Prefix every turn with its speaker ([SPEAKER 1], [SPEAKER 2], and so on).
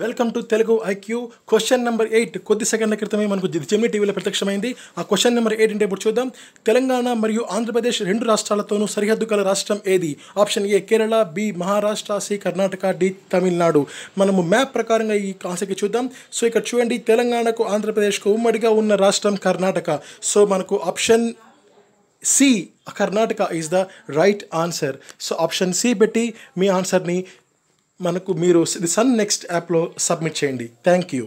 [SPEAKER 1] welcome to Telugu IQ question number eight కొద్ది సెకండ్ల క్రితమే మనకు జెమిని టీవీలో ప్రత్యక్షమైంది ఆ క్వశ్చన్ నెంబర్ ఎయిట్ అంటే ఇప్పుడు చూద్దాం తెలంగాణ మరియు ఆంధ్రప్రదేశ్ రెండు రాష్ట్రాలతోనూ సరిహద్దు గల రాష్ట్రం ఏది option A Kerala B Maharashtra C Karnataka D Tamil Nadu మనము మ్యాప్ ప్రకారంగా ఈ ఆసక్తి చూద్దాం సో ఇక్కడ చూడండి తెలంగాణకు ఆంధ్రప్రదేశ్కు ఉమ్మడిగా ఉన్న రాష్ట్రం కర్ణాటక సో మనకు option C Karnataka is the right answer so option C పెట్టి మీ ఆన్సర్ని మనకు మీరు ది సన్ నెక్స్ట్ యాప్లో సబ్మిట్ చేయండి థ్యాంక్ యూ